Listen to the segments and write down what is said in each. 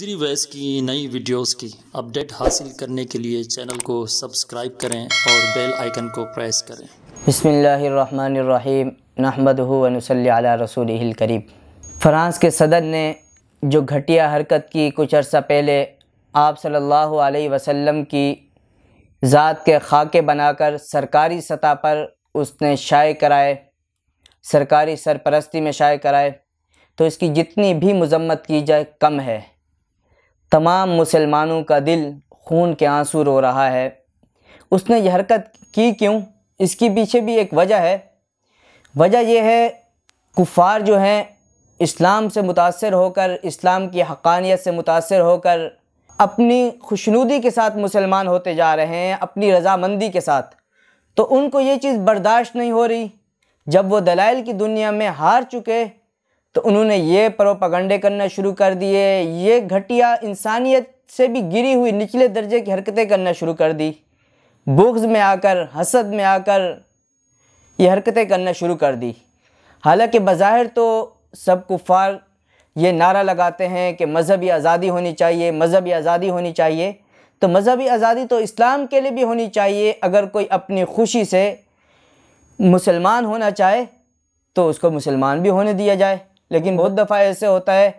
जरी वैस की नई वीडियोस की अपडेट हासिल करने के लिए चैनल को सब्सक्राइब करें और बेल आइकन को प्रेस करें बसमीम नहमद वनसल्ला रसूल करीब फ्रांस के सदर ने जो घटिया हरकत की कुछ अर्सा पहले आप सल्लल्लाहु अलैहि वसल्लम की ज़ात के खाके बनाकर सरकारी सतह पर उसने शाये कराए सरकारी सरपरस्ती में शाये कराए तो इसकी जितनी भी मजम्मत की जाए कम है तमाम मुसलमानों का दिल खून के आंसू रो रहा है उसने यह हरकत की क्यों इसके पीछे भी एक वजह है वजह यह है कुफार जो हैं इस्लाम से मुतासर होकर इस्लाम की हकानियत से मुतासर होकर अपनी खुशनुदी के साथ मुसलमान होते जा रहे हैं अपनी रजामंदी के साथ तो उनको ये चीज़ बर्दाश्त नहीं हो रही जब वो दलाइल की दुनिया में हार चुके तो उन्होंने ये प्रोपगंडे करना शुरू कर दिए ये घटिया इंसानियत से भी गिरी हुई निचले दर्जे की हरकतें करना शुरू कर दी बुग्ज़ में आकर हसद में आकर ये हरकतें करना शुरू कर दी हालांकि बज़ाहिर तो सब कुफार ये नारा लगाते हैं कि मजहबी आज़ादी होनी चाहिए मजहबी आज़ादी होनी चाहिए तो मजहबी आज़ादी तो इस्लाम के लिए भी होनी चाहिए अगर कोई अपनी खुशी से मुसलमान होना चाहे तो उसको मुसलमान भी होने दिया जाए लेकिन बहुत दफ़ा ऐसे होता है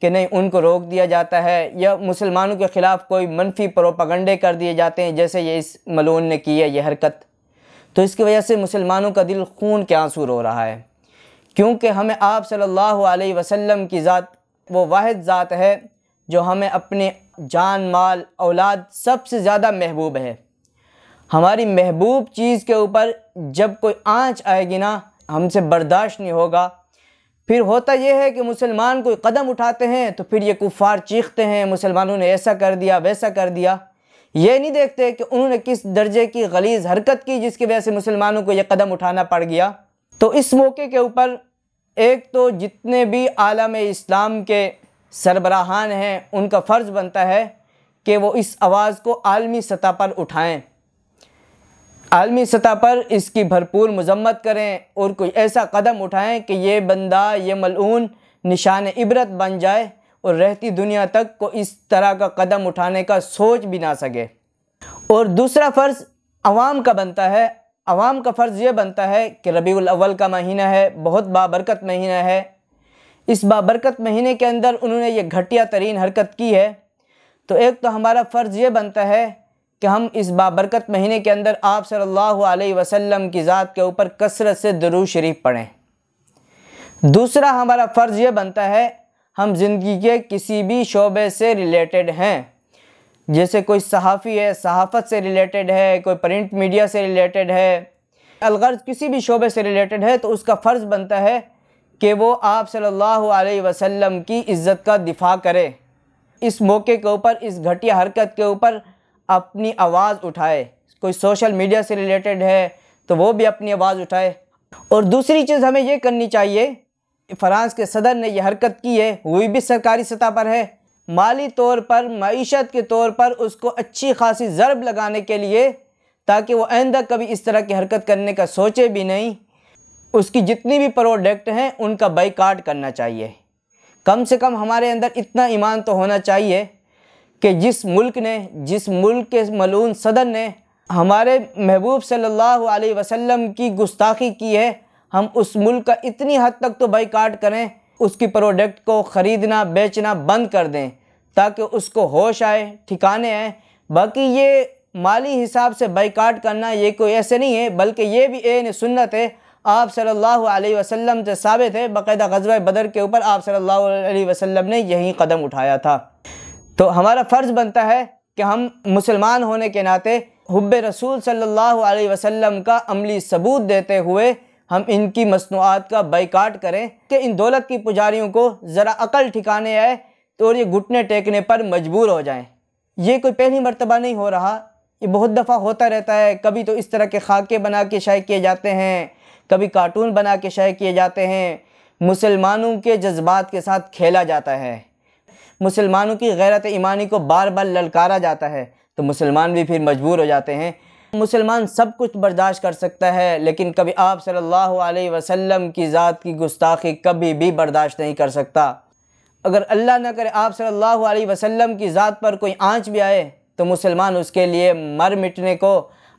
कि नहीं उनको रोक दिया जाता है या मुसलमानों के ख़िलाफ़ कोई मनफी प्रोपागंडे कर दिए जाते हैं जैसे ये इस मलून ने की है ये हरकत तो इसकी वजह से मुसलमानों का दिल खून के आंसू रो रहा है क्योंकि हमें आप सल्लल्लाहु अलैहि वसल्लम की ज़ात वो वाद ज़ात है जो हमें अपने जान माल औलाद सबसे ज़्यादा महबूब है हमारी महबूब चीज़ के ऊपर जब कोई आँच आएगी ना हमसे बर्दाश्त नहीं होगा फिर होता यह है कि मुसलमान कोई कदम उठाते हैं तो फिर ये कुफ़ार चीखते हैं मुसलमानों ने ऐसा कर दिया वैसा कर दिया ये नहीं देखते कि उन्होंने किस दर्जे की गलीज हरकत की जिसकी वजह से मुसलमानों को यह कदम उठाना पड़ गया तो इस मौके के ऊपर एक तो जितने भी आलम इस्लाम के सरबराहान हैं उनका फ़र्ज़ बनता है कि वो इस आवाज़ को आलमी सतह पर उठाएं आलमी सतह पर इसकी भरपूर मजम्मत करें और कोई ऐसा कदम उठाएं कि ये बंदा ये मलून निशान इबरत बन जाए और रहती दुनिया तक को इस तरह का कदम उठाने का सोच भी ना सके और दूसरा फ़र्ज़ आवाम का बनता है आवाम का फ़र्ज़ ये बनता है कि रबी अव्वल का महीना है बहुत बाबरकत महीना है इस बाबरकत महीने के अंदर उन्होंने ये घटिया तरीन हरकत की है तो एक तो हमारा फ़र्ज़ ये बनता है कि हम इस बाबरकत महीने के अंदर आप सल्लल्लाहु अलैहि वसल्लम की ज़ात के ऊपर कसरत से दरू शरीफ पढ़ें दूसरा हमारा फ़र्ज़ ये बनता है हम ज़िंदगी के किसी भी शोबे से रिलेटेड हैं जैसे कोई सहाफ़ी है सहाफ़त से रिलेटेड है कोई प्रिंट मीडिया से रिलेटेड है अलगर्ज किसी भी शोबे से रिलेटेड है तो उसका फ़र्ज़ बनता है कि वो आप सल्लल्लाहु अलैहि वसल्लम की इज़्ज़त का दिफा करे इस मौके के ऊपर इस घटिया हरकत के ऊपर अपनी आवाज़ उठाए कोई सोशल मीडिया से रिलेटेड है तो वो भी अपनी आवाज़ उठाए और दूसरी चीज़ हमें ये करनी चाहिए फ्रांस के सदर ने यह हरकत की है हुई भी सरकारी सतह पर है माली तौर पर मीशत के तौर पर उसको अच्छी खासी ज़रब लगाने के लिए ताकि वो आइंदा कभी इस तरह की हरकत करने का सोचे भी नहीं उसकी जितनी भी प्रोडक्ट हैं उनका बाईकाट करना चाहिए कम से कम हमारे अंदर इतना ईमान तो होना चाहिए कि जिस मुल्क ने जिस मुल्क के मलून सदन ने हमारे महबूब सल्लल्लाहु अलैहि वसल्लम की गुस्ताखी की है हम उस मुल्क का इतनी हद तक तो बाइकाट करें उसकी प्रोडक्ट को ख़रीदना बेचना बंद कर दें ताकि उसको होश आए ठिकाने आए बाकी ये माली हिसाब से बाइकाट करना ये कोई ऐसे नहीं है बल्कि ये भी एन सुन्नत है आप सल्लल्लाहु अलैहि वसल्लम से साबित है बाकायदा गजब बदर के ऊपर आप सल्लल्लाहु अलैहि वसल्लम ने यही कदम उठाया था तो हमारा फ़र्ज़ बनता है कि हम मुसलमान होने के नाते हब रसूल सल्लल्लाहु अलैहि वसल्लम का अमली सबूत देते हुए हम इनकी मसनूआत का बाइकाट करें कि इन दौलत की पुजारियों को ज़रा अकल ठिकाने आए तो और ये घुटने टेकने पर मजबूर हो जाएं ये कोई पहली मरतबा नहीं हो रहा ये बहुत दफ़ा होता रहता है कभी तो इस तरह के खाके बना के शाये किए जाते हैं कभी कार्टून बना के शाये किए जाते हैं मुसलमानों के जज्बात के साथ खेला जाता है मुसलमानों की गैरत ईमानी को बार बार ललकारा जाता है तो मुसलमान भी फिर मजबूर हो जाते हैं मुसलमान सब कुछ बर्दाश्त कर सकता है लेकिन कभी आप सल्लल्लाहु अलैहि वसल्लम की ज़ात की गुस्ताखी कभी भी बर्दाश्त नहीं कर सकता अगर अल्लाह न करे आप सल्लल्लाहु अलैहि वसल्लम की ज़ात पर कोई आँच भी आए तो मुसलमान उसके लिए मर मिटने को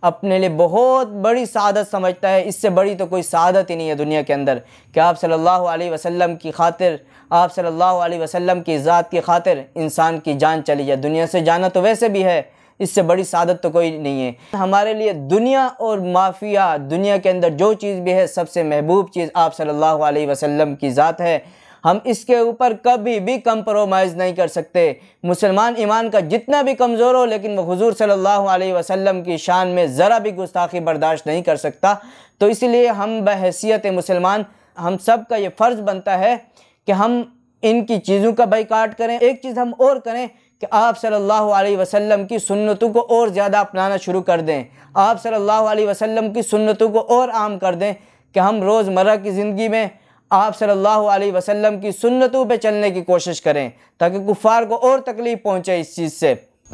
अपने लिए बहुत बड़ी सादत समझता है इससे बड़ी तो कोई सादत ही नहीं है दुनिया के अंदर कि आप सल्लल्लाहु अलैहि वसल्लम की खातिर आप सल्लल्लाहु अलैहि वसल्लम की ज़ात की खातिर इंसान की जान चली जाए दुनिया से जाना तो वैसे भी है इससे बड़ी सादत तो कोई नहीं है हमारे लिए दुनिया और माफिया दुनिया के अंदर जो चीज़ भी है सबसे महबूब चीज़ आप सल्लल्लाहु अलैहि वसल्लम की ज़ात है हम इसके ऊपर कभी भी कंप्रोमाइज़ नहीं कर सकते मुसलमान ईमान का जितना भी कमज़ोर हो लेकिन वह हजूर सल्ला वसलम की शान में ज़रा भी गुस्ताखी बर्दाश्त नहीं कर सकता तो इसलिए हम बहसीत मुसलमान हम सब का ये फ़र्ज़ बनता है कि हम इनकी चीज़ों का बैकाट करें एक चीज़ हम और करें कि आप सल्लल्लाहु अलैहि वसल्लम की सुन्नतों को और ज़्यादा अपनाना शुरू कर दें आप सल्लल्लाहु अलैहि वसल्लम की सुन्नतों को और आम कर दें कि हम रोज़मर्रा की ज़िंदगी में आप सल्लल्लाहु अलैहि वसल्लम की सुन्नतों पे चलने की कोशिश करें ताकि कुफ़ार को और तकलीफ़ पहुँचे इस चीज़ से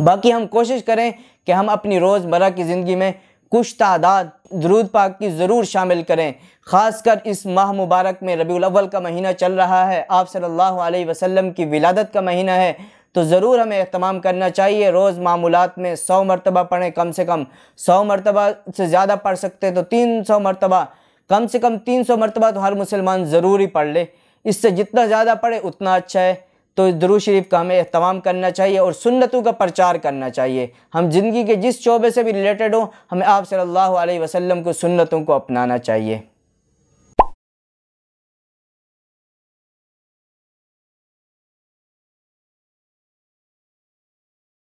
बाकी हम कोशिश करें कि हम अपनी रोज़मर्रा की ज़िंदगी में कुछ तादाद दरूद पाक की ज़रूर शामिल करें ख़ासकर इस माह मुबारक में रबी अव्वल का महीना चल रहा है आप सल्लल्लाहु अलैहि वसल्लम की विलादत का महीना है तो ज़रूर हमें अहतमाम करना चाहिए रोज़ मामूलत में सौ मरतबा पढ़ें कम से कम सौ मरतबा से ज़्यादा पढ़ सकते तो तीन सौ मरतबा कम से कम तीन सौ मरतबा तो हर मुसलमान ज़रूरी पढ़ ले इससे जितना ज़्यादा पढ़े उतना अच्छा है तो दरू शरीफ का हमें अहतमाम करना चाहिए और सुन्नतों का प्रचार करना चाहिए हम ज़िंदगी के जिस शोबे से भी रिलेटेड हों हमें आप सल्लल्लाहु अलैहि वसल्लम को सुन्नतों को अपनाना चाहिए